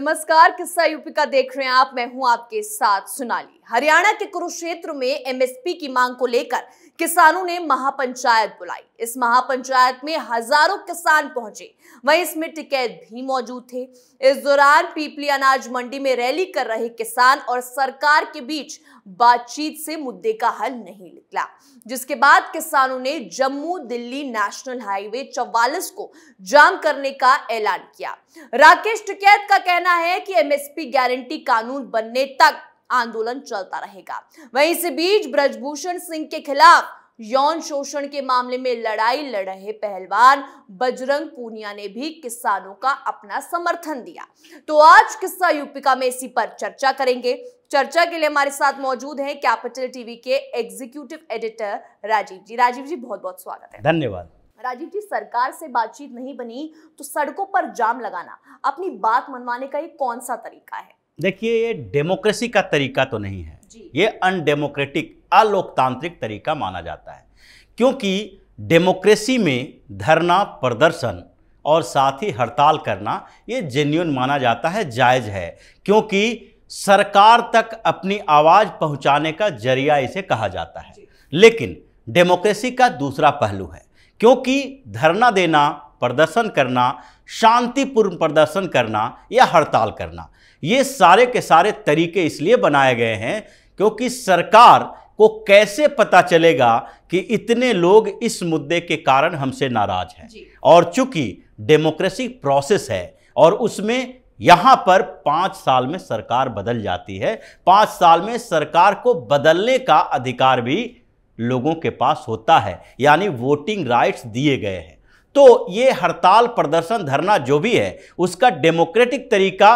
नमस्कार किस्सा यूपी का देख रहे हैं आप मैं हूं आपके साथ सुनाली हरियाणा के कुरुक्षेत्र में एमएसपी की मांग को लेकर किसानों ने महापंचायत बुलाई इस महापंचायत में हजारों किसान पहुंचे वहीं इसमें टिकैत भी मौजूद थे इस दौरान पीपली अनाज मंडी में रैली कर रहे किसान और सरकार के बीच बातचीत से मुद्दे का हल नहीं निकला जिसके बाद किसानों ने जम्मू दिल्ली नेशनल हाईवे चौवालिस को जाम करने का ऐलान किया राकेश टिकैत का कहना है कि एमएसपी गारंटी कानून बनने तक आंदोलन चलता रहेगा वहीं इस बीच ब्रजभूषण सिंह के खिलाफ यौन शोषण के मामले में लड़ाई लड़ रहे पहलवान बजरंग पूनिया ने भी किसानों का अपना समर्थन दिया तो आज किस्सा यूपिका में इसी पर चर्चा करेंगे चर्चा के लिए हमारे साथ मौजूद हैं कैपिटल टीवी के एग्जीक्यूटिव एडिटर राजीव जी राजीव जी बहुत बहुत स्वागत है धन्यवाद राजीव जी सरकार से बातचीत नहीं बनी तो सड़कों पर जाम लगाना अपनी बात मनवाने का ये कौन सा तरीका है देखिए ये डेमोक्रेसी का तरीका तो नहीं है ये अनडेमोक्रेटिक अलोकतांत्रिक तरीका माना जाता है क्योंकि डेमोक्रेसी में धरना प्रदर्शन और साथ ही हड़ताल करना ये जेन्यून माना जाता है जायज़ है क्योंकि सरकार तक अपनी आवाज़ पहुंचाने का जरिया इसे कहा जाता है लेकिन डेमोक्रेसी का दूसरा पहलू है क्योंकि धरना देना प्रदर्शन करना शांतिपूर्ण प्रदर्शन करना या हड़ताल करना ये सारे के सारे तरीके इसलिए बनाए गए हैं क्योंकि सरकार को कैसे पता चलेगा कि इतने लोग इस मुद्दे के कारण हमसे नाराज हैं और चूंकि डेमोक्रेसी प्रोसेस है और उसमें यहाँ पर पाँच साल में सरकार बदल जाती है पाँच साल में सरकार को बदलने का अधिकार भी लोगों के पास होता है यानी वोटिंग राइट्स दिए गए हैं तो ये हड़ताल प्रदर्शन धरना जो भी है उसका डेमोक्रेटिक तरीका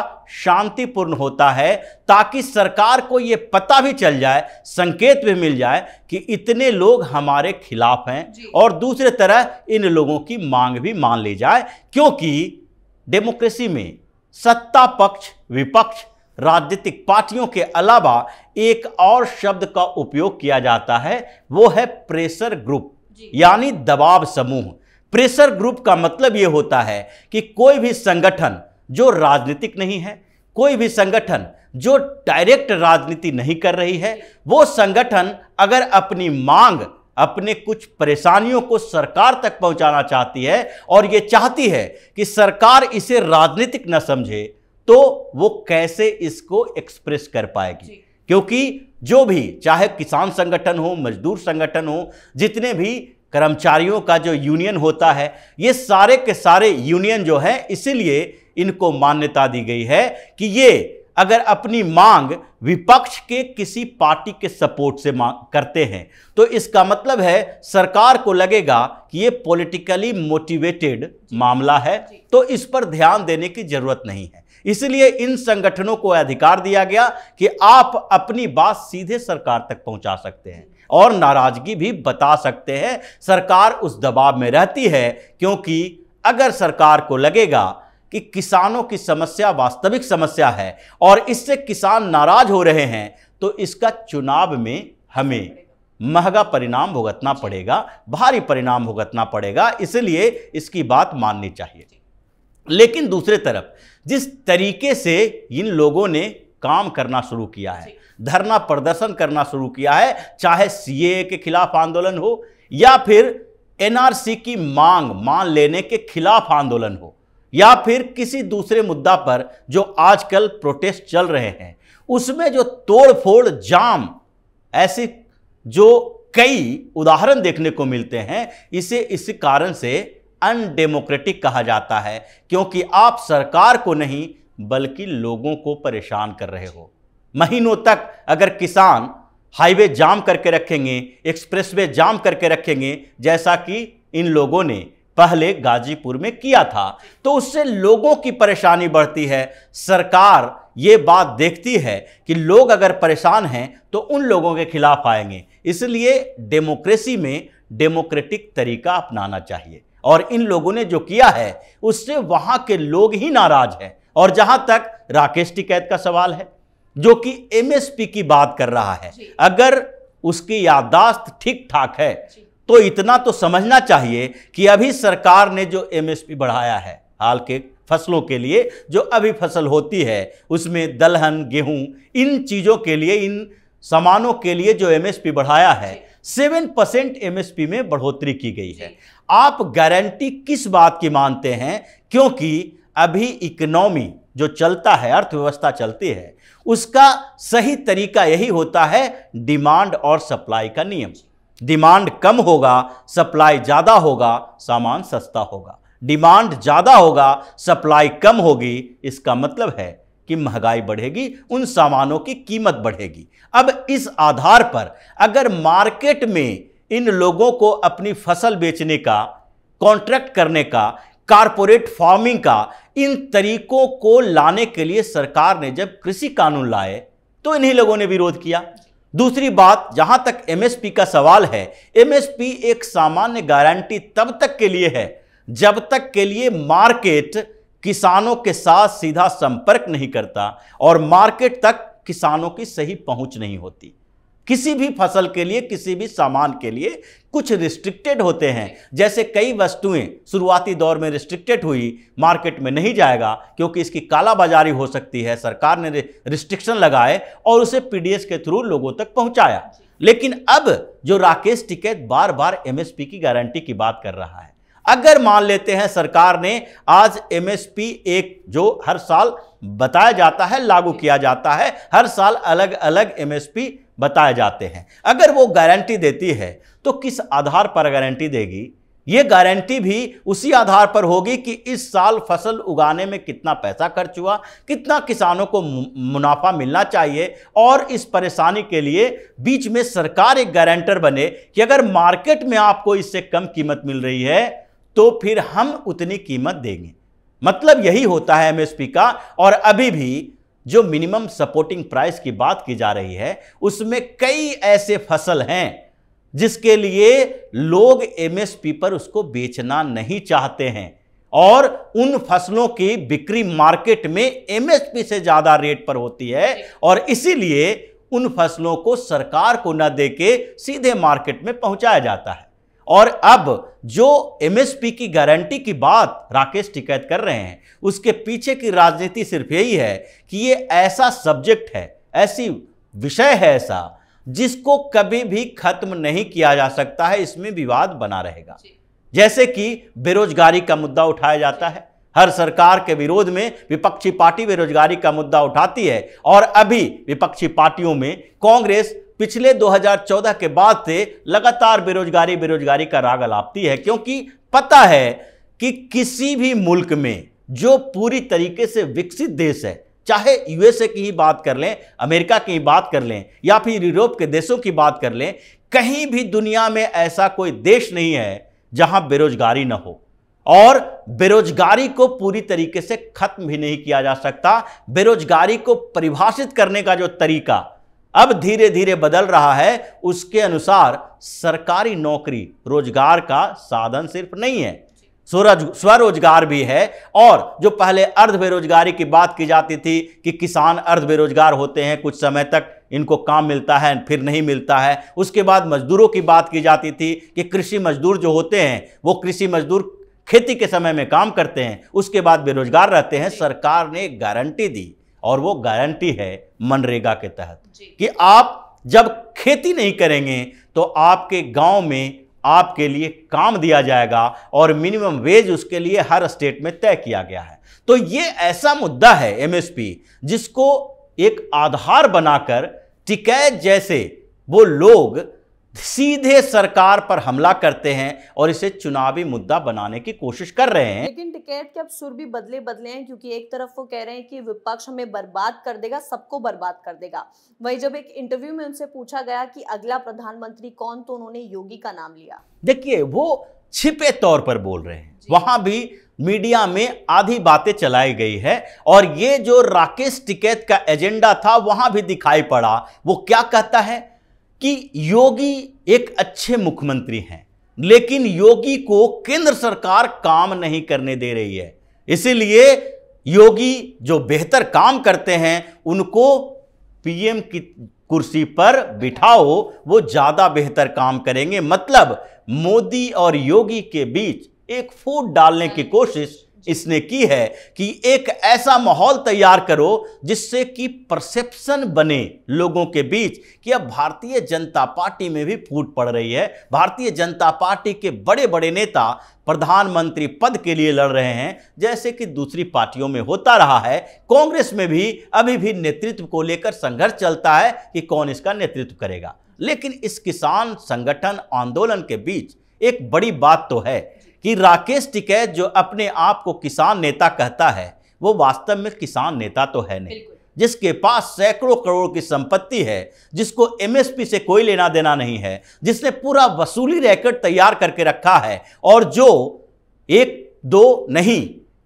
शांतिपूर्ण होता है ताकि सरकार को ये पता भी चल जाए संकेत भी मिल जाए कि इतने लोग हमारे खिलाफ हैं और दूसरे तरह इन लोगों की मांग भी मान ली जाए क्योंकि डेमोक्रेसी में सत्ता पक्ष विपक्ष राजनीतिक पार्टियों के अलावा एक और शब्द का उपयोग किया जाता है वो है प्रेशर ग्रुप यानी दबाव समूह प्रेशर ग्रुप का मतलब ये होता है कि कोई भी संगठन जो राजनीतिक नहीं है कोई भी संगठन जो डायरेक्ट राजनीति नहीं कर रही है वो संगठन अगर अपनी मांग अपने कुछ परेशानियों को सरकार तक पहुंचाना चाहती है और ये चाहती है कि सरकार इसे राजनीतिक न समझे तो वो कैसे इसको एक्सप्रेस कर पाएगी क्योंकि जो भी चाहे किसान संगठन हो मजदूर संगठन हो जितने भी कर्मचारियों का जो यूनियन होता है ये सारे के सारे यूनियन जो हैं इसीलिए इनको मान्यता दी गई है कि ये अगर अपनी मांग विपक्ष के किसी पार्टी के सपोर्ट से मांग करते हैं तो इसका मतलब है सरकार को लगेगा कि ये पॉलिटिकली मोटिवेटेड मामला है तो इस पर ध्यान देने की जरूरत नहीं है इसलिए इन संगठनों को अधिकार दिया गया कि आप अपनी बात सीधे सरकार तक पहुंचा सकते हैं और नाराजगी भी बता सकते हैं सरकार उस दबाव में रहती है क्योंकि अगर सरकार को लगेगा कि किसानों की समस्या वास्तविक समस्या है और इससे किसान नाराज हो रहे हैं तो इसका चुनाव में हमें महंगा परिणाम भुगतना पड़ेगा भारी परिणाम भुगतना पड़ेगा इसलिए इसकी बात माननी चाहिए लेकिन दूसरे तरफ जिस तरीके से इन लोगों ने काम करना शुरू किया है धरना प्रदर्शन करना शुरू किया है चाहे सीए के खिलाफ आंदोलन हो या फिर एनआरसी की मांग मान लेने के खिलाफ आंदोलन हो या फिर किसी दूसरे मुद्दा पर जो आजकल प्रोटेस्ट चल रहे हैं उसमें जो तोड़फोड़ जाम ऐसी जो कई उदाहरण देखने को मिलते हैं इसे इस कारण से अनडेमोक्रेटिक कहा जाता है क्योंकि आप सरकार को नहीं बल्कि लोगों को परेशान कर रहे हो महीनों तक अगर किसान हाईवे जाम करके रखेंगे एक्सप्रेसवे जाम करके रखेंगे जैसा कि इन लोगों ने पहले गाजीपुर में किया था तो उससे लोगों की परेशानी बढ़ती है सरकार ये बात देखती है कि लोग अगर परेशान हैं तो उन लोगों के खिलाफ आएंगे इसलिए डेमोक्रेसी में डेमोक्रेटिक तरीका अपनाना चाहिए और इन लोगों ने जो किया है उससे वहां के लोग ही नाराज हैं और जहां तक राकेश टिकैत का सवाल है जो कि एमएसपी की बात कर रहा है अगर उसकी याददाश्त ठीक ठाक है तो इतना तो समझना चाहिए कि अभी सरकार ने जो एमएसपी बढ़ाया है हाल के फसलों के लिए जो अभी फसल होती है उसमें दलहन गेहूं इन चीज़ों के लिए इन सामानों के लिए जो एमएसपी बढ़ाया है सेवन परसेंट एमएसपी में बढ़ोतरी की गई है आप गारंटी किस बात की मानते हैं क्योंकि अभी इकोनॉमी जो चलता है अर्थव्यवस्था चलती है उसका सही तरीका यही होता है डिमांड और सप्लाई का नियम डिमांड कम होगा सप्लाई ज़्यादा होगा सामान सस्ता होगा डिमांड ज़्यादा होगा सप्लाई कम होगी इसका मतलब है कि महंगाई बढ़ेगी उन सामानों की कीमत बढ़ेगी अब इस आधार पर अगर मार्केट में इन लोगों को अपनी फसल बेचने का कॉन्ट्रैक्ट करने का कारपोरेट फार्मिंग का इन तरीकों को लाने के लिए सरकार ने जब कृषि कानून लाए तो इन्हीं लोगों ने विरोध किया दूसरी बात जहां तक एमएसपी का सवाल है एमएसपी एक सामान्य गारंटी तब तक के लिए है जब तक के लिए मार्केट किसानों के साथ सीधा संपर्क नहीं करता और मार्केट तक किसानों की सही पहुंच नहीं होती किसी भी फसल के लिए किसी भी सामान के लिए कुछ रिस्ट्रिक्टेड होते हैं जैसे कई वस्तुएं शुरुआती दौर में रिस्ट्रिक्टेड हुई मार्केट में नहीं जाएगा क्योंकि इसकी कालाबाजारी हो सकती है सरकार ने रिस्ट्रिक्शन लगाए और उसे पीडीएस के थ्रू लोगों तक पहुंचाया लेकिन अब जो राकेश टिकैत बार बार एमएसपी की गारंटी की बात कर रहा है अगर मान लेते हैं सरकार ने आज एमएसपी एक जो हर साल बताया जाता है लागू किया जाता है हर साल अलग अलग एमएसपी बताए जाते हैं अगर वो गारंटी देती है तो किस आधार पर गारंटी देगी ये गारंटी भी उसी आधार पर होगी कि इस साल फसल उगाने में कितना पैसा खर्च हुआ कितना किसानों को मुनाफा मिलना चाहिए और इस परेशानी के लिए बीच में सरकार एक गारंटर बने कि अगर मार्केट में आपको इससे कम कीमत मिल रही है तो फिर हम उतनी कीमत देंगे मतलब यही होता है एमएसपी का और अभी भी जो मिनिमम सपोर्टिंग प्राइस की बात की जा रही है उसमें कई ऐसे फसल हैं जिसके लिए लोग एमएसपी पर उसको बेचना नहीं चाहते हैं और उन फसलों की बिक्री मार्केट में एमएसपी से ज़्यादा रेट पर होती है और इसीलिए उन फसलों को सरकार को न देके सीधे मार्केट में पहुंचाया जाता है और अब जो एमएसपी की गारंटी की बात राकेश टिकैत कर रहे हैं उसके पीछे की राजनीति सिर्फ यही है कि ये ऐसा सब्जेक्ट है ऐसी विषय है ऐसा जिसको कभी भी खत्म नहीं किया जा सकता है इसमें विवाद बना रहेगा जैसे कि बेरोजगारी का मुद्दा उठाया जाता है हर सरकार के विरोध में विपक्षी पार्टी बेरोजगारी का मुद्दा उठाती है और अभी विपक्षी पार्टियों में कांग्रेस पिछले 2014 के बाद से लगातार बेरोजगारी बेरोजगारी का राग अलापती है क्योंकि पता है कि किसी भी मुल्क में जो पूरी तरीके से विकसित देश है चाहे यूएसए की ही बात कर लें अमेरिका की ही बात कर लें या फिर यूरोप के देशों की बात कर लें कहीं भी दुनिया में ऐसा कोई देश नहीं है जहां बेरोजगारी ना हो और बेरोजगारी को पूरी तरीके से खत्म भी नहीं किया जा सकता बेरोजगारी को परिभाषित करने का जो तरीका अब धीरे धीरे बदल रहा है उसके अनुसार सरकारी नौकरी रोजगार का साधन सिर्फ नहीं है स्वरोज स्वरोजगार भी है और जो पहले अर्ध बेरोजगारी की बात की जाती थी कि किसान अर्ध बेरोजगार होते हैं कुछ समय तक इनको काम मिलता है फिर नहीं मिलता है उसके बाद मजदूरों की बात की जाती थी कि कृषि मजदूर जो होते हैं वो कृषि मजदूर खेती के समय में काम करते हैं उसके बाद बेरोजगार रहते हैं सरकार ने गारंटी दी और वो गारंटी है मनरेगा के तहत कि आप जब खेती नहीं करेंगे तो आपके गांव में आपके लिए काम दिया जाएगा और मिनिमम वेज उसके लिए हर स्टेट में तय किया गया है तो ये ऐसा मुद्दा है एमएसपी जिसको एक आधार बनाकर टिकैत जैसे वो लोग सीधे सरकार पर हमला करते हैं और इसे चुनावी मुद्दा बनाने की कोशिश कर रहे हैं लेकिन टिकैत के अब सुर भी बदले बदले हैं क्योंकि एक तरफ वो कह रहे हैं कि विपक्ष हमें बर्बाद कर देगा सबको बर्बाद कर देगा वही जब एक इंटरव्यू में उनसे पूछा गया कि अगला प्रधानमंत्री कौन तो उन्होंने योगी का नाम लिया देखिए वो छिपे तौर पर बोल रहे हैं वहां भी मीडिया में आधी बातें चलाई गई है और ये जो राकेश टिकैत का एजेंडा था वहां भी दिखाई पड़ा वो क्या कहता है कि योगी एक अच्छे मुख्यमंत्री हैं लेकिन योगी को केंद्र सरकार काम नहीं करने दे रही है इसीलिए योगी जो बेहतर काम करते हैं उनको पीएम की कुर्सी पर बिठाओ वो ज़्यादा बेहतर काम करेंगे मतलब मोदी और योगी के बीच एक फूट डालने की कोशिश इसने की है कि एक ऐसा माहौल तैयार करो जिससे कि परसेप्शन बने लोगों के बीच कि अब भारतीय जनता पार्टी में भी फूट पड़ रही है भारतीय जनता पार्टी के बड़े बड़े नेता प्रधानमंत्री पद के लिए लड़ रहे हैं जैसे कि दूसरी पार्टियों में होता रहा है कांग्रेस में भी अभी भी नेतृत्व को लेकर संघर्ष चलता है कि कौन इसका नेतृत्व करेगा लेकिन इस किसान संगठन आंदोलन के बीच एक बड़ी बात तो है कि राकेश टिकैत जो अपने आप को किसान नेता कहता है वो वास्तव में किसान नेता तो है नहीं जिसके पास सैकड़ों करोड़ की संपत्ति है जिसको एमएसपी से कोई लेना देना नहीं है जिसने पूरा वसूली रैकेट तैयार करके रखा है और जो एक दो नहीं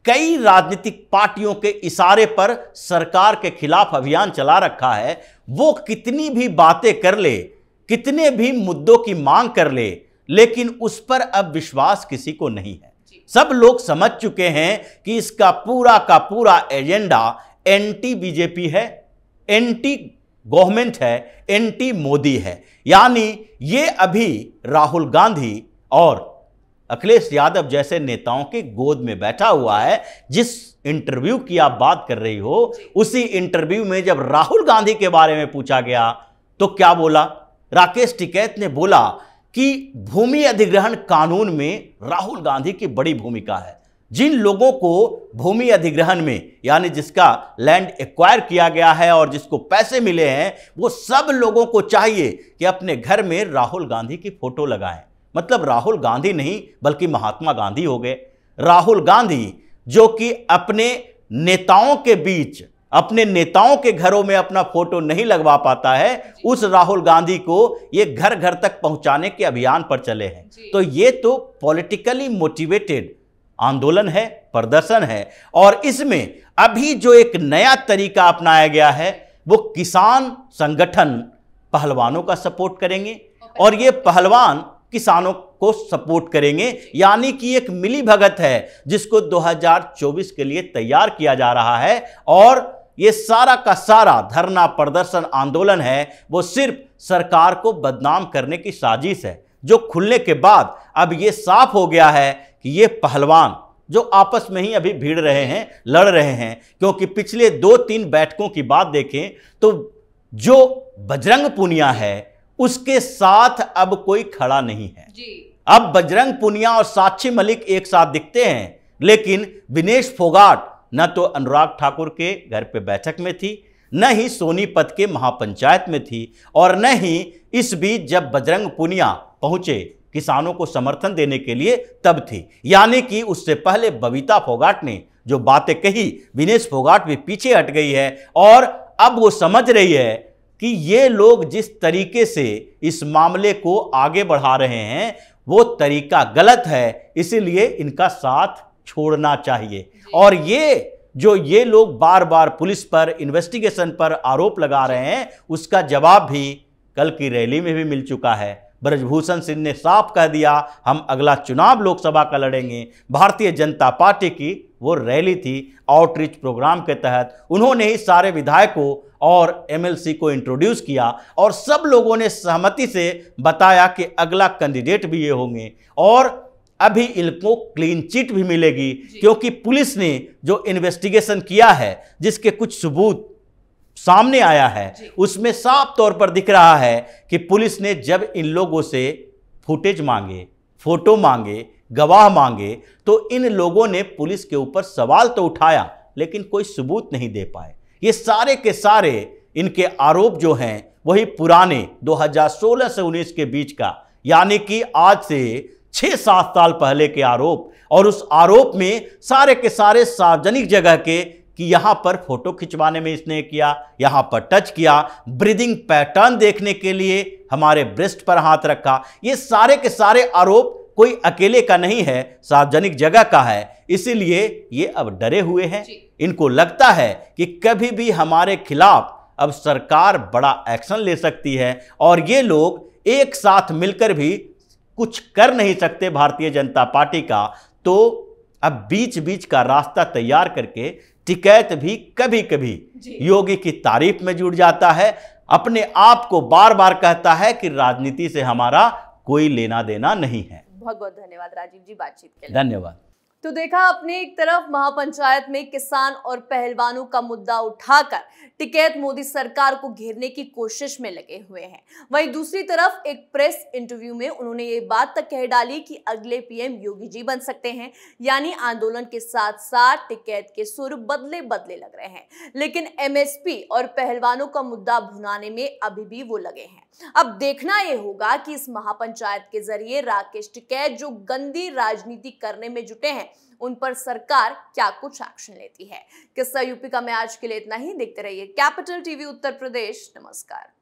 कई राजनीतिक पार्टियों के इशारे पर सरकार के खिलाफ अभियान चला रखा है वो कितनी भी बातें कर ले कितने भी मुद्दों की मांग कर ले लेकिन उस पर अब विश्वास किसी को नहीं है सब लोग समझ चुके हैं कि इसका पूरा का पूरा एजेंडा एंटी बीजेपी है एंटी गवर्नमेंट है एंटी मोदी है यानी ये अभी राहुल गांधी और अखिलेश यादव जैसे नेताओं के गोद में बैठा हुआ है जिस इंटरव्यू की आप बात कर रही हो उसी इंटरव्यू में जब राहुल गांधी के बारे में पूछा गया तो क्या बोला राकेश टिकैत ने बोला कि भूमि अधिग्रहण कानून में राहुल गांधी की बड़ी भूमिका है जिन लोगों को भूमि अधिग्रहण में यानी जिसका लैंड एक्वायर किया गया है और जिसको पैसे मिले हैं वो सब लोगों को चाहिए कि अपने घर में राहुल गांधी की फोटो लगाएं मतलब राहुल गांधी नहीं बल्कि महात्मा गांधी हो गए राहुल गांधी जो कि अपने नेताओं के बीच अपने नेताओं के घरों में अपना फोटो नहीं लगवा पाता है उस राहुल गांधी को ये घर घर तक पहुंचाने के अभियान पर चले हैं तो ये तो पॉलिटिकली मोटिवेटेड आंदोलन है प्रदर्शन है और इसमें अभी जो एक नया तरीका अपनाया गया है वो किसान संगठन पहलवानों का सपोर्ट करेंगे और ये पहलवान किसानों को सपोर्ट करेंगे यानी कि एक मिली भगत है जिसको 2024 के लिए तैयार किया जा रहा है और ये सारा का सारा धरना प्रदर्शन आंदोलन है वो सिर्फ सरकार को बदनाम करने की साजिश है जो खुलने के बाद अब ये साफ हो गया है कि ये पहलवान जो आपस में ही अभी भीड़ रहे हैं लड़ रहे हैं क्योंकि पिछले दो तीन बैठकों की बात देखें तो जो बजरंग पुनिया है उसके साथ अब कोई खड़ा नहीं है जी। अब बजरंग पुनिया और साक्षी मलिक एक साथ दिखते हैं लेकिन विनेश फोगाट न तो अनुराग ठाकुर के घर पे बैठक में थी न ही सोनीपत के महापंचायत में थी और न ही इस बीच जब बजरंग पुनिया पहुंचे किसानों को समर्थन देने के लिए तब थी यानी कि उससे पहले बबीता फोगाट ने जो बातें कही विनेश फोगाट भी पीछे हट गई है और अब वो समझ रही है कि ये लोग जिस तरीके से इस मामले को आगे बढ़ा रहे हैं वो तरीका गलत है इसीलिए इनका साथ छोड़ना चाहिए और ये जो ये लोग बार बार पुलिस पर इन्वेस्टिगेशन पर आरोप लगा रहे हैं उसका जवाब भी कल की रैली में भी मिल चुका है ब्रजभूषण सिंह ने साफ कह दिया हम अगला चुनाव लोकसभा का लड़ेंगे भारतीय जनता पार्टी की वो रैली थी आउटरीच प्रोग्राम के तहत उन्होंने ही सारे विधायकों और एमएलसी को इंट्रोड्यूस किया और सब लोगों ने सहमति से बताया कि अगला कैंडिडेट भी ये होंगे और अभी इनको क्लीन चिट भी मिलेगी क्योंकि पुलिस ने जो इन्वेस्टिगेशन किया है जिसके कुछ सबूत सामने आया है उसमें साफ तौर पर दिख रहा है कि पुलिस ने जब इन लोगों से फुटेज मांगे फोटो मांगे गवाह मांगे तो इन लोगों ने पुलिस के ऊपर सवाल तो उठाया लेकिन कोई सबूत नहीं दे पाए ये सारे के सारे इनके आरोप जो हैं वही पुराने 2016 से 19 के बीच का यानी कि आज से छः सात साल पहले के आरोप और उस आरोप में सारे के सारे सार्वजनिक जगह के कि यहाँ पर फोटो खिंचवाने में इसने किया यहाँ पर टच किया ब्रीदिंग पैटर्न देखने के लिए हमारे ब्रेस्ट पर हाथ रखा ये सारे के सारे आरोप कोई अकेले का नहीं है सार्वजनिक जगह का है इसीलिए ये अब डरे हुए हैं इनको लगता है कि कभी भी हमारे खिलाफ अब सरकार बड़ा एक्शन ले सकती है और ये लोग एक साथ मिलकर भी कुछ कर नहीं सकते भारतीय जनता पार्टी का तो अब बीच बीच का रास्ता तैयार करके टिकैत भी कभी कभी योगी की तारीफ में जुड़ जाता है अपने आप को बार बार कहता है कि राजनीति से हमारा कोई लेना देना नहीं है बहुत बहुत धन्यवाद राजीव जी बातचीत के लिए धन्यवाद तो देखा अपने एक तरफ महापंचायत में किसान और पहलवानों का मुद्दा उठाकर टिकैत मोदी सरकार को घेरने की कोशिश में लगे हुए हैं वहीं दूसरी तरफ एक प्रेस इंटरव्यू में उन्होंने ये बात तक कह डाली कि अगले पीएम योगी जी बन सकते हैं यानी आंदोलन के साथ साथ टिकैत के सुर बदले बदले लग रहे हैं लेकिन एमएसपी और पहलवानों का मुद्दा भुनाने में अभी भी वो लगे हैं अब देखना यह होगा कि इस महापंचायत के जरिए राकेश टिकैत जो गंदी राजनीति करने में जुटे हैं उन पर सरकार क्या कुछ एक्शन लेती है किस्सा यूपी का मैं आज के लिए इतना ही देखते रहिए कैपिटल टीवी उत्तर प्रदेश नमस्कार